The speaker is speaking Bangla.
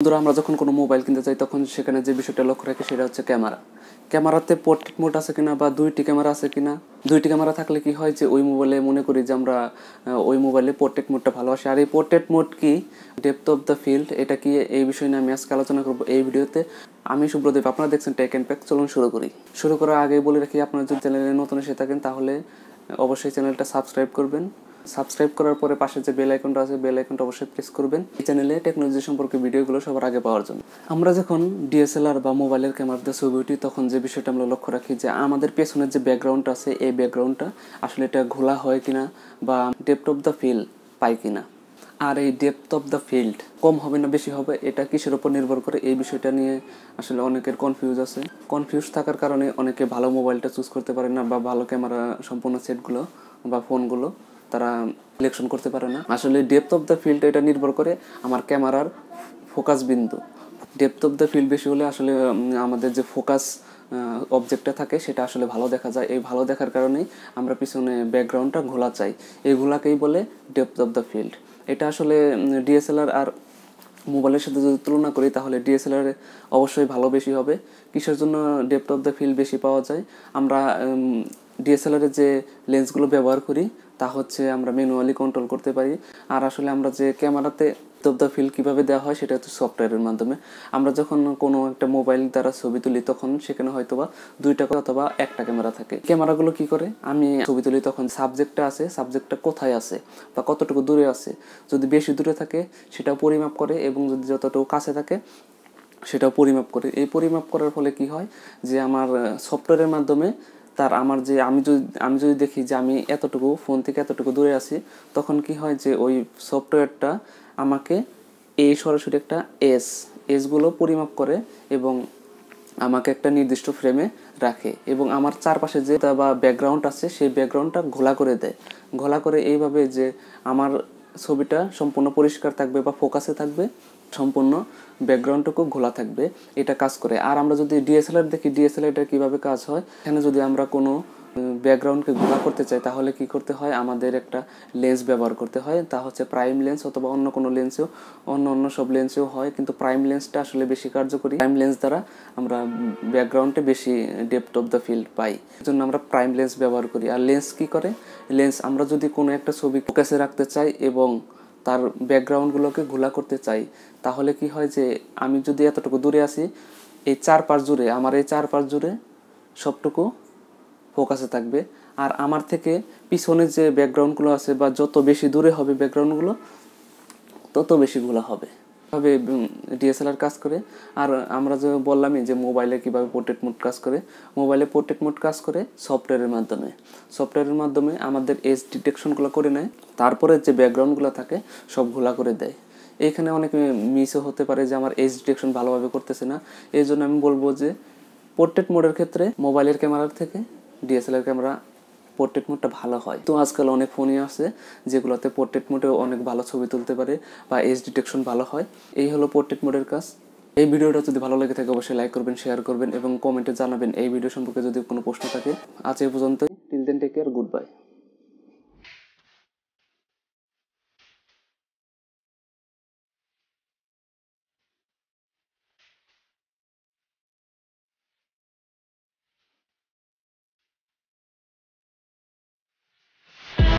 বন্ধুরা আমরা যখন কোনো মোবাইল কিনতে চাই তখন সেখানে যে বিষয়টা লক্ষ্য রাখি সেটা হচ্ছে ক্যামেরা ক্যামেরাতে পোর্ট্রেট মোড আছে কিনা বা দুইটি ক্যামেরা আছে কিনা দুইটি ক্যামেরা থাকলে কি হয় যে ওই মোবাইলে মনে করি যে আমরা ওই মোবাইলে পোর্ট্রেট মোডটা ভালোবাসি আর এই পোর্ট্রেট মোড কি ডেপথ অফ দ্য ফিল্ড এটা কি এই বিষয় নিয়ে আমি আজকে আলোচনা করবো এই ভিডিওতে আমি সুব্রদীপ আপনারা দেখছেন টেক অ্যান্ড প্যাক চলুন শুরু করি শুরু করার আগে বলে রাখি আপনারা যদি চ্যানেলে নতুন এসে থাকেন তাহলে অবশ্যই চ্যানেলটা সাবস্ক্রাইব করবেন সাবস্ক্রাইব করার পরে পাশে যে বেল আইকনটা আছে বেল আইকনটা অবশ্যই প্রেস করবেন এই চ্যানেলে টেকনোলজি সম্পর্কে ভিডিওগুলো সবার আগে পাওয়ার জন্য আমরা যখন ডিএসএলআর বা মোবাইলের ক্যামেরা দিয়ে ছবি উঠি তখন যে বিষয়টা আমরা লক্ষ্য রাখি যে আমাদের পেছনের যে ব্যাকগ্রাউন্ডটা আছে এই ব্যাকগ্রাউন্ডটা আসলে এটা ঘোলা হয় কিনা বা ডেপথ অফ দ্য ফিল পাই কিনা আর এই ডেপথ অফ দ্য ফিল্ড কম হবে না বেশি হবে এটা কিসের উপর নির্ভর করে এই বিষয়টা নিয়ে আসলে অনেকের কনফিউজ আছে কনফিউজ থাকার কারণে অনেকে ভালো মোবাইলটা চুজ করতে পারে না বা ভালো ক্যামেরা সম্পূর্ণ সেটগুলো বা ফোনগুলো তারা সিলেকশন করতে পারে না আসলে ডেপথ অফ দ্য ফিল্ড এটা নির্ভর করে আমার ক্যামেরার ফোকাস বিন্দু ডেপথ অফ দ্য ফিল্ড বেশি হলে আসলে আমাদের যে ফোকাস অবজেক্টটা থাকে সেটা আসলে ভালো দেখা যায় এই ভালো দেখার কারণেই আমরা পিছনে ব্যাকগ্রাউন্ডটা ঘোলা চাই এই বলে ডেপথ অফ দ্য ফিল্ড এটা আসলে ডিএসএলআর আর মোবাইলের সাথে যদি তুলনা করি তাহলে ডিএসএলআর অবশ্যই ভালো বেশি হবে কিসের জন্য ডেপথ অফ দ্য ফিল্ড বেশি পাওয়া যায় আমরা ডিএসএলআরের যে লেন্সগুলো ব্যবহার করি তা হচ্ছে আমরা ম্যানুয়ালি কন্ট্রোল করতে পারি আর আসলে আমরা যে ক্যামেরাতে দবদা ফিল কীভাবে দেওয়া হয় সেটা হচ্ছে সফটওয়্যারের মাধ্যমে আমরা যখন কোনো একটা মোবাইল দ্বারা ছবি তুলি তখন সেখানে হয়তো বা দুইটা অথবা একটা ক্যামেরা থাকে ক্যামেরাগুলো কি করে আমি ছবি তুলি তখন সাবজেক্টটা আছে সাবজেক্টটা কোথায় আছে বা কতটুকু দূরে আছে যদি বেশি দূরে থাকে সেটা পরিমাপ করে এবং যদি যতটুকু কাছে থাকে সেটাও পরিমাপ করে এই পরিমাপ করার ফলে কি হয় যে আমার সফটওয়্যারের মাধ্যমে তার আমার যে আমি যদি আমি যদি দেখি যে আমি এতটুকু ফোন থেকে এতটুকু দূরে আছি তখন কি হয় যে ওই সফটওয়্যারটা আমাকে এ সরাসরি একটা এস এসগুলো পরিমাপ করে এবং আমাকে একটা নির্দিষ্ট ফ্রেমে রাখে এবং আমার চারপাশে যে বা ব্যাকগ্রাউন্ড আছে সেই ব্যাকগ্রাউন্ডটা ঘোলা করে দেয় ঘোলা করে এইভাবে যে আমার ছবিটা সম্পূর্ণ পরিষ্কার থাকবে বা ফোকাসে থাকবে সম্পূর্ণ ব্যাকগ্রাউন্ডটুকু ঘোলা থাকবে এটা কাজ করে আর আমরা যদি ডিএসএলআর দেখি ডিএসএলআরটা কীভাবে কাজ হয় এখানে যদি আমরা কোনো ব্যাকগ্রাউন্ডকে ঘোলা করতে চাই তাহলে কি করতে হয় আমাদের একটা লেন্স ব্যবহার করতে হয় তা হচ্ছে প্রাইম লেন্স অথবা অন্য কোনো লেন্সেও অন্য অন্য সব লেন্সেও হয় কিন্তু প্রাইম লেন্সটা আসলে বেশি কার্যকরী প্রাইম লেন্স দ্বারা আমরা ব্যাকগ্রাউন্ডে বেশি ডেপথ অফ দ্য ফিল্ড পাই জন্য আমরা প্রাইম লেন্স ব্যবহার করি আর লেন্স কি করে লেন্স আমরা যদি কোনো একটা ছবি ফোকাসে রাখতে চাই এবং তার ব্যাকগ্রাউন্ডগুলোকে ঘোলা করতে চাই তাহলে কি হয় যে আমি যদি এতটুকু দূরে আসি এই চার পাঁচ জুড়ে আমার এই চার পাঁচ জুড়ে সবটুকু ফোকাসে থাকবে আর আমার থেকে পিছনে যে ব্যাকগ্রাউন্ডগুলো আছে বা যত বেশি দূরে হবে ব্যাকগ্রাউন্ডগুলো তত বেশি ঘোলা হবে ভাবে ডিএসএলআর কাজ করে আর আমরা যে বললামই যে মোবাইলে কিভাবে পোর্ট্রেট মোড কাজ করে মোবাইলে পোর্ট্রেট মোড কাজ করে সফটওয়্যারের মাধ্যমে সফটওয়্যারের মাধ্যমে আমাদের এজ ডিটেকশনগুলো করে নেয় তারপরে যে ব্যাকগ্রাউন্ডগুলো থাকে সবগুলা করে দেয় এখানে অনেক মিসও হতে পারে যে আমার এজ ডিটেকশন ভালোভাবে করতেছে না এই জন্য আমি বলবো যে পোর্ট্রেট মোডের ক্ষেত্রে মোবাইলের ক্যামেরার থেকে ডিএসএলআর ক্যামেরা পোর্ট্রেট মোডটা ভালো হয় তো আজকাল অনেক ফোনই আছে যেগুলোতে পোর্ট্রেট মোডেও অনেক ভালো ছবি তুলতে পারে বা এজ ডিটেকশন ভালো হয় এই হলো পোর্ট্রেট মোডের কাজ এই ভিডিওটা যদি ভালো লেগে থাকে অবশ্যই লাইক করবেন শেয়ার করবেন এবং কমেন্টে জানাবেন এই ভিডিও সম্পর্কে যদি কোনো প্রশ্ন থাকে আজ এই পর্যন্তই till then take care good by